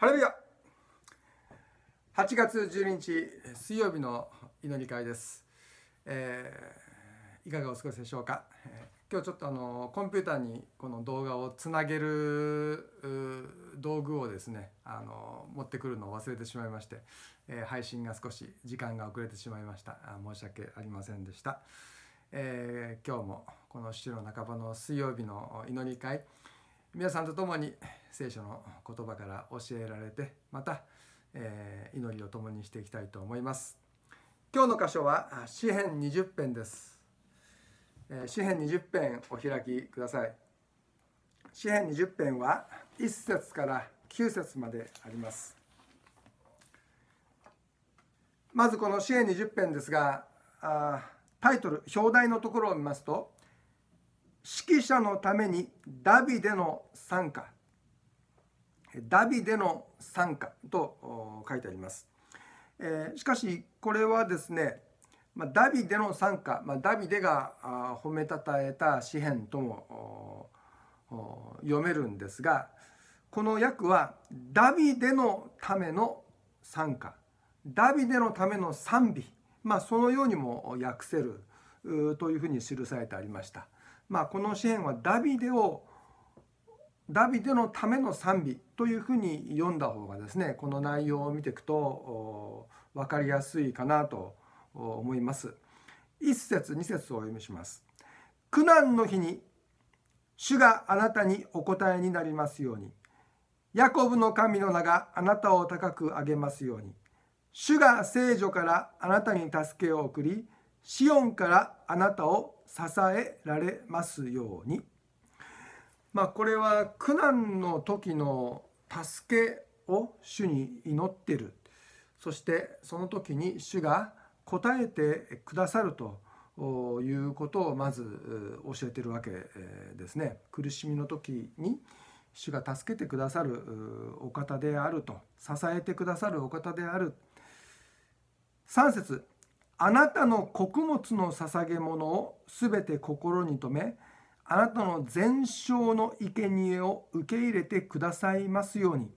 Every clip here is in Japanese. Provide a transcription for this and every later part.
ハレルヤ8月12日水曜日の祈り会です、えー、いかがお過ごしでしょうか、えー、今日ちょっとあのコンピューターにこの動画をつなげる道具をですねあの持ってくるのを忘れてしまいまして、えー、配信が少し時間が遅れてしまいましたあ申し訳ありませんでした、え今日もこの7の半ばの水曜日の祈り会、皆さんと共に聖書の言葉から教えられてまた、えー、祈りを共にしていきたいと思います今日の箇所は詩編20編です、え詩編20編お開きください詩編20編は1節から9節までありますまずこの詩編20編ですがあタイトル表題のところを見ますと指揮者のためにダビデの参加ダビデの参加と書いてあります。えー、しかしこれはですね、まダビデの参加、まあ、ダビデが褒めたたえた詩篇とも読めるんですがこの訳はダビデのための参加ダビデのための賛美、まあ、そのようにも訳せるというふうに記されてありました。まあ、この詩篇はダビデをダビデのための賛美というふうに読んだ方がですねこの内容を見ていくと分かりやすいかなと思います。1節2節をお読みします。苦難の日に主があなたにお答えになりますようにヤコブの神の名があなたを高く上げますように主が聖女からあなたに助けを送りシオンからあなたを支えられますように」まあこれは苦難の時の助けを主に祈ってるそしてその時に主が答えてくださるということをまず教えてるわけですね。苦しみの時に主が助けてくださるお方であると支えてくださるお方である3節あなたの穀物の捧げ物をすべて心に留めあなたの全焼の生贄を受け入れてくださいますように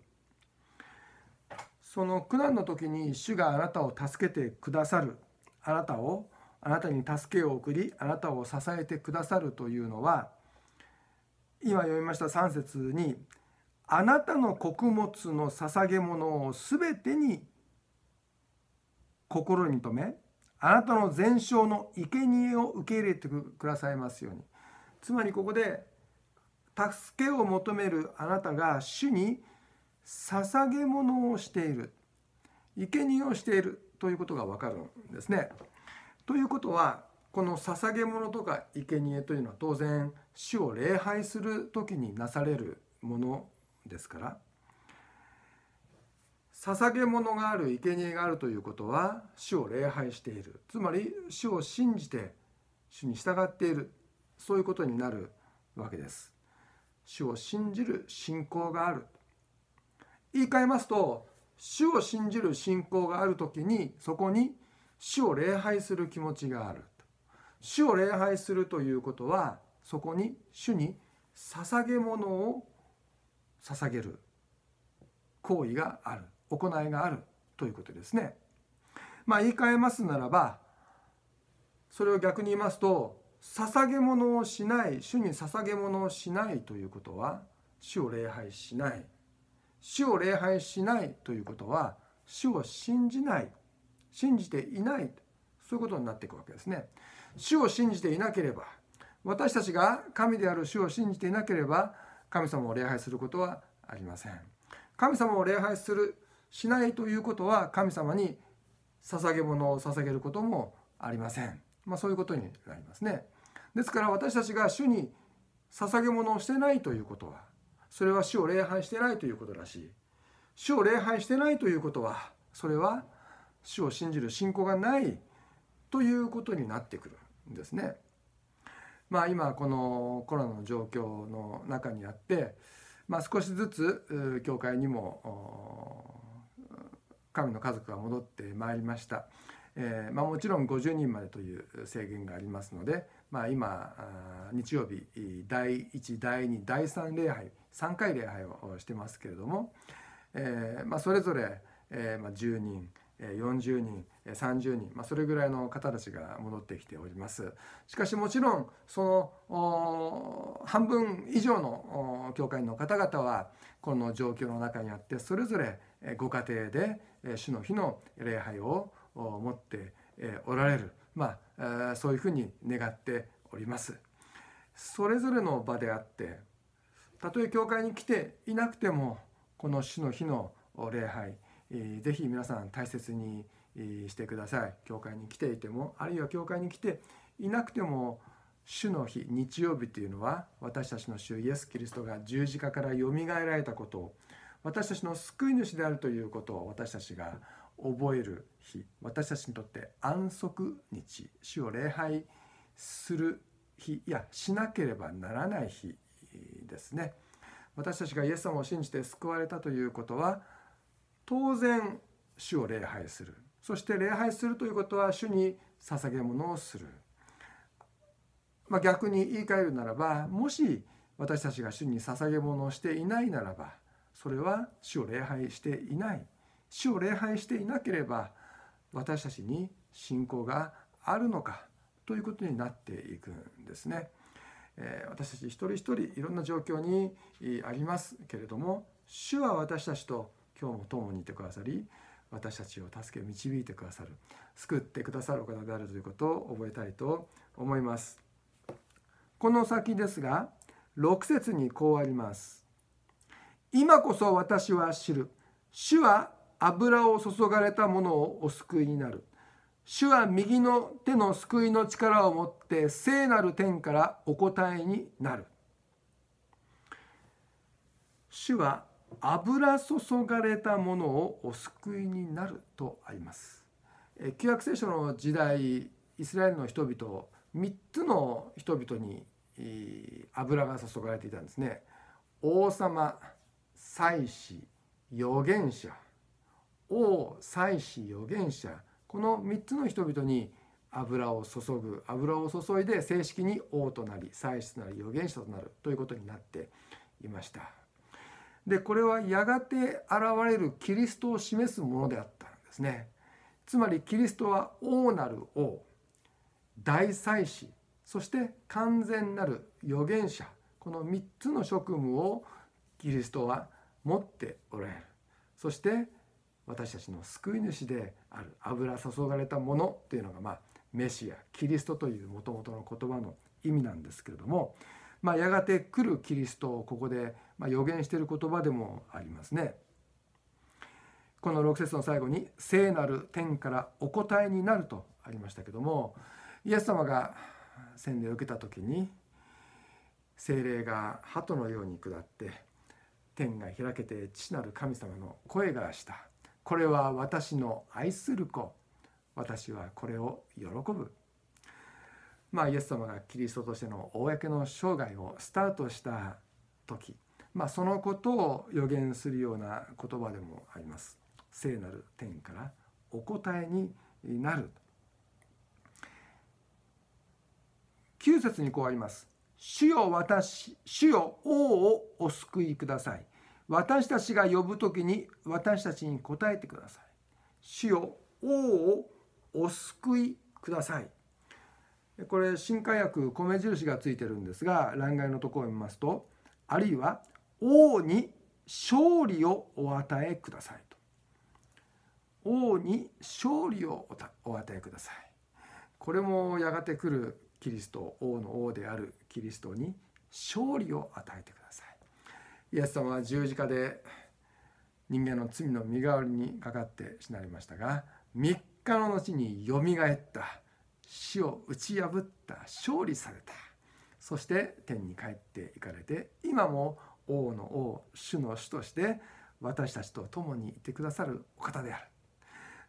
その苦難の時に主があなたを助けてくださるあなたをあなたに助けを送りあなたを支えてくださるというのは今読みました3節に「あなたの穀物の捧げ物を全てに心に留めあなたの全焼の生贄を受け入れてくださいますようにつまりここで助けを求めるあなたが主に捧げ物をしている生贄をしているということが分かるんですね。ということはこの捧げ物とか生贄というのは当然主を礼拝する時になされるものですから捧げ物がある生贄があるということは主を礼拝しているつまり主を信じて主に従っているそういうことになるわけです主を信じる信仰がある言い換えますと主を信じる信仰がある時にそこに主を礼拝する気持ちがある主を礼拝するということはそこに主に捧げ物を捧げる行為がある行いがあるということですね。まあ、言い換えますならばそれを逆に言いますと捧げ物をしない主に捧げ物をしないということは主を礼拝しない主を礼拝しないということは主を信じない信じていないそういうことになっていくわけですね。主を信じていなければ私たちが神である主を信じていなければ神様を礼拝することはありません。神様を礼拝するしないということは神様に捧げ物を捧げることもありません。まあ、そういうことになりますね。ですから私たちが主に捧げ物をしてないということはそれは主を礼拝してないということだし主を礼拝してないということはそれは主を信じる信仰がないということになってくるんですね。まあ、今このコロナの状況の中にあって、まあ、少しずつ教会にも神の家族が戻ってまいりました。えーまあ、もちろん50人までという制限がありますので、まあ今、あ日曜日第1第2第3礼拝3回礼拝をしてますけれども、えーまあ、それぞれ、えーまあ、10人40人30人、まあ、それぐらいの方たちが戻ってきておりますしかしもちろんその半分以上の教会の方々はこの状況の中にあってそれぞれご家庭で主の日の礼拝を持っておられる、まあ、そういうふうに願っております。それぞれの場であってたとえ教会に来ていなくてもこの主の日の礼拝ぜひ皆さん大切にしてください。教会に来ていてもあるいは教会に来ていなくても主の日日曜日というのは私たちの主イエス・キリストが十字架からよみがえられたことを私たちの救い主であるということを私たちが覚える日私たちにとって安息日主を礼拝する日いやしなければならない日ですね私たちがイエス様を信じて救われたということは当然主を礼拝するそして礼拝するということは主に捧げ物をする、まあ、逆に言い換えるならばもし私たちが主に捧げ物をしていないならばそれは主を礼拝していない主を礼拝していなければ私たちに信仰があるのかということになっていくんですね。え私たち一人一人いろんな状況にありますけれども主は私たちと今日も共にいてくださり私たちを助け導いてくださる救ってくださるお方であるということを覚えたいと思います。この先ですが6節にこうあります。今こそ私は知る主は油を注がれたものをお救いになる主は右の手の救いの力を持って聖なる天からお答えになる主は油注がれたものをお救いになるとあります旧約聖書の時代イスラエルの人々3つの人々に油が注がれていたんですね王様祭司預言者王祭司預言者この3つの人々に油を注ぐ油を注いで正式に王となり祭司となり預言者となるということになっていましたでこれはやがて現れるキリストを示すものであったんですねつまりキリストは王なる王大祭司そして完全なる預言者この3つの職務をキリストは持っておられるそして私たちの救い主である油注がれたものというのが、まあ、メシアキリストというもともとの言葉の意味なんですけれども、まあ、やがて来るキリストをここで、まあ、予言している言葉でもありますね。この6節の最後に「聖なる天からお答えになる」とありましたけどもイエス様が洗礼を受けた時に精霊が鳩のように下って天が開けて父なる神様の声がした。これは私の愛する子。私はこれを喜ぶ。まあ、イエス様がキリストとしての公の生涯をスタートした時、まあ、そのことを予言するような言葉でもあります。聖なる天からお答えになる。9節にこうあります。主よ私、主よ王をお救いください。私たちが呼ぶ時に私たちに答えてください。主よ王をお救いください。これ新化薬米印がついてるんですが欄外のところを見ますとあるいは王に勝利をお与えくださいと王に勝利をお与えくださいこれもやがて来るキリスト王の王であるキリストに勝利を与えてくださいイエス様は十字架で人間の罪の身代わりにかかって死なれましたが3日の後によみがえった死を打ち破った勝利されたそして天に帰っていかれて今も王の王主の主として私たちと共にいてくださるお方である、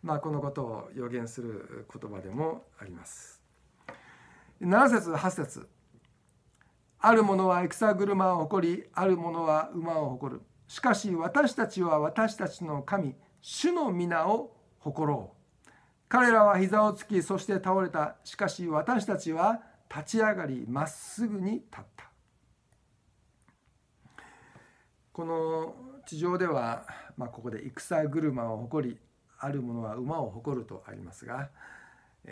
まあ、このことを予言する言葉でもあります。7節8節ある者は戦車を誇りある者は馬を誇るしかし私たちは私たちの神主の皆を誇ろう彼らは膝をつきそして倒れたしかし私たちは立ち上がりまっすぐに立ったこの地上では、まあ、ここで戦車を誇りある者は馬を誇るとありますが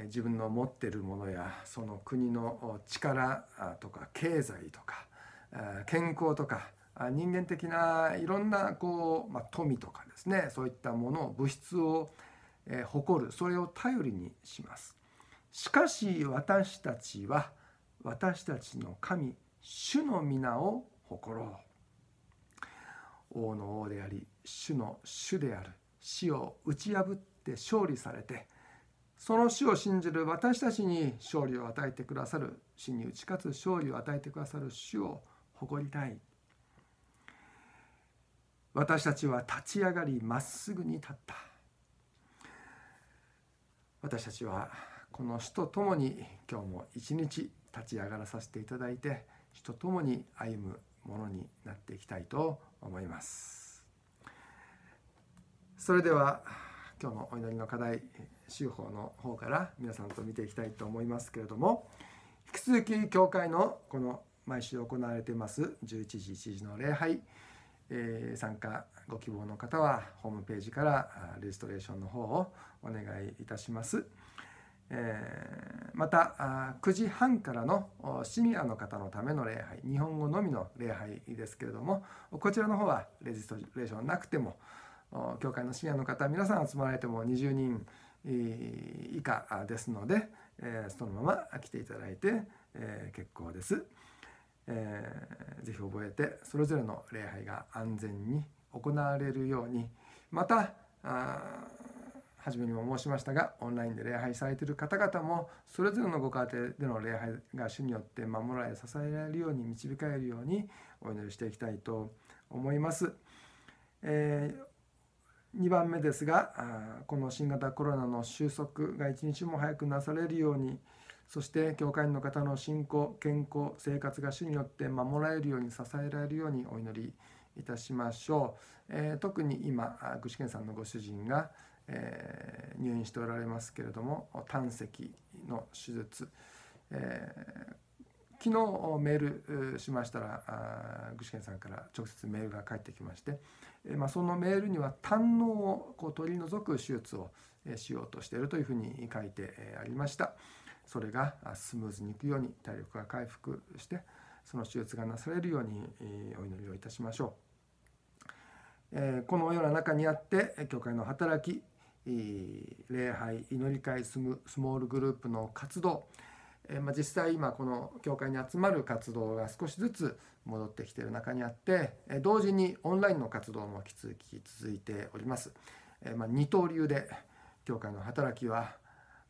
自分の持ってるものやその国の力とか経済とか健康とか人間的ないろんなこう、まあ、富とかですねそういったもの物質を誇るそれを頼りにします。しかし私たちは私たちの神主の皆を誇ろう王の王であり主の主である死を打ち破って勝利されてその死を信じる私たちに勝利を与えてくださる死に打ち勝つ勝利を与えてくださる主を誇りたい私たちは立ち上がりまっすぐに立った私たちはこの死と共に今日も一日立ち上がらさせていただいて死と共に歩むものになっていきたいと思いますそれでは今日のお祈りの課題修法の方から皆さんと見ていきたいと思いますけれども引き続き教会のこの毎週行われています11時1時の礼拝、えー、参加ご希望の方はホームページからレジストレーションの方をお願いいたします。えー、また9時半からのシニアの方のための礼拝日本語のみの礼拝ですけれどもこちらの方はレジストレーションなくても教会の深夜の方皆さん集まられても20人以下ですので、えー、そのまま来ていただいて、えー、結構です、えー。ぜひ覚えてそれぞれの礼拝が安全に行われるようにまた初めにも申しましたがオンラインで礼拝されている方々もそれぞれのご家庭での礼拝が主によって守られ支えられるように導かれるようにお祈りしていきたいと思います。えー2番目ですがこの新型コロナの収束が一日も早くなされるようにそして教会員の方の信仰健康生活が主によって守られるように支えられるようにお祈りいたしましょう、えー、特に今具志堅さんのご主人が、えー、入院しておられますけれども胆石の手術、えー昨日メールしましたら具志堅さんから直接メールが返ってきまして、えまあ、そのメールには胆のをこう取り除く手術をしようとしているというふうに書いてありましたそれがスムーズにいくように体力が回復してその手術がなされるようにお祈りをいたしましょうこのような中にあって教会の働き礼拝祈り会スモールグループの活動えー、まあ、実際今この教会に集まる活動が少しずつ戻ってきている中にあって、えー、同時にオンラインの活動も引き続き続いております。えー、まあ、二刀流で教会の働きは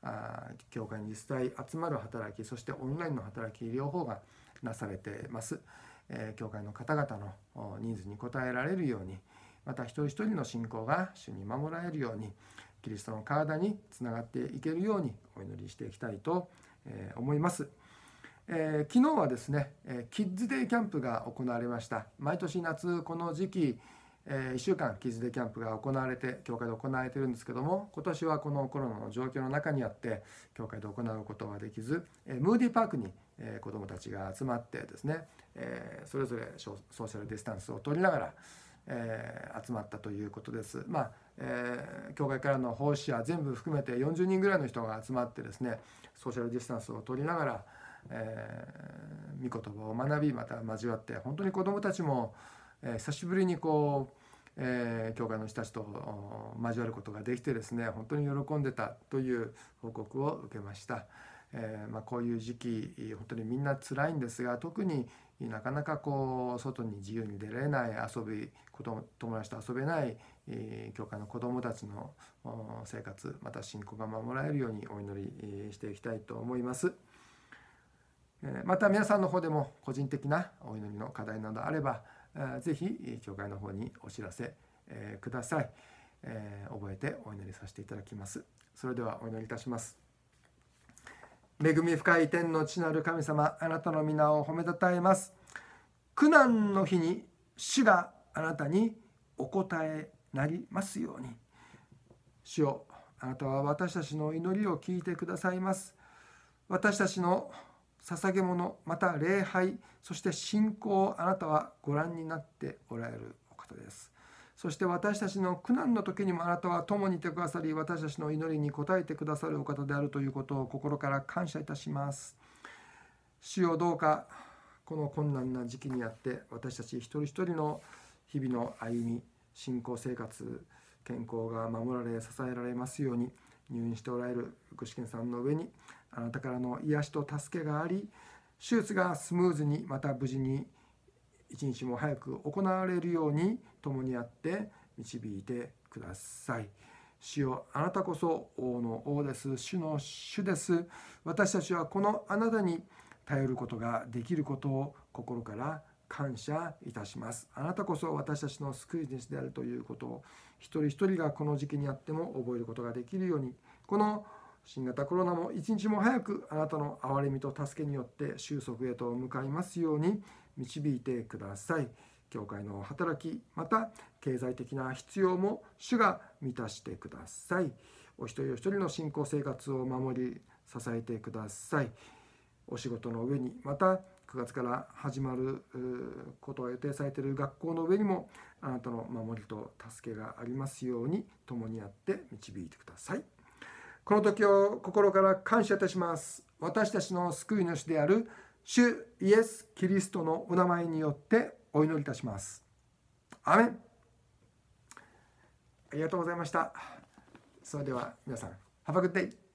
あ教会に実際集まる働きそしてオンラインの働き両方がなされてます。え教会の方々のニーズに応えられるようにまた一人一人の信仰が主に守られるようにキリストの体につながっていけるようにお祈りしていきたいと思います。え思います。えー、昨日はですね、えキッズデイキャンプが行われました。毎年夏この時期、え1週間キッズデイキャンプが行われて教会で行われてるんですけども今年はこのコロナの状況の中にあって教会で行うことはできず、えムーディーパークに、え子どもたちが集まってですね、えそれぞれソーシャルディスタンスを取りながら、え集まったということです。まあえー、教会からの奉仕者全部含めて40人ぐらいの人が集まってですね、ソーシャルディスタンスを取りながら、えー、御言葉を学びまた交わって本当に子どもたちも、えー、久しぶりにこう、えー、教会の人たちと交わることができてですね本当に喜んでたという報告を受けました。えーまあ、こういう時期本当にみんな辛いんですが特になかなかこう外に自由に出れない遊び子供友達と遊べないえ教会の子どもたちの生活また信仰が守られるようにお祈りしていきたいと思います。また皆さんの方でも個人的なお祈りの課題などあれば是非教会の方にお知らせください覚えてお祈りさせていただきますそれではお祈りいたします恵み深い天の地なる神様あなたの皆を褒めたたえます苦難の日に主があなたにお答えなりますように主よあなたは私たちの祈りを聞いてくださいます私たちの捧げ物また礼拝そして信仰をあなたはご覧になっておられるお方ですそして私たちの苦難の時にもあなたは共にいてくださり私たちの祈りに応えてくださるお方であるということを心から感謝いたします主よどうかこの困難な時期にあって私たち一人一人の日々の歩み信仰生活健康が守られ支えられますように入院しておられる福祉健さんの上にあなたからの癒しと助けがあり手術がスムーズにまた無事に一日も早く行われるように共にあって導いてください。主よあなたこそ王の王です。主の主です。私たちはこのあなたに頼ることができることを心から感謝いたしますあなたこそ私たちの救い主であるということを一人一人がこの時期にあっても覚えることができるようにこの新型コロナも一日も早くあなたの憐れみと助けによって収束へと向かいますように導いてください。教会の働きまた経済的な必要も主が満たしてくださいお一人お一人の信仰生活を守り支えてくださいお仕事の上にまた9月から始まることが予定されている学校の上にもあなたの守りと助けがありますように共にあって導いてくださいこの時を心から感謝いたします私たちの救い主である主イエス・キリストのお名前によってお祈りいたしますアメンありがとうございましたそれでは皆さん Have a g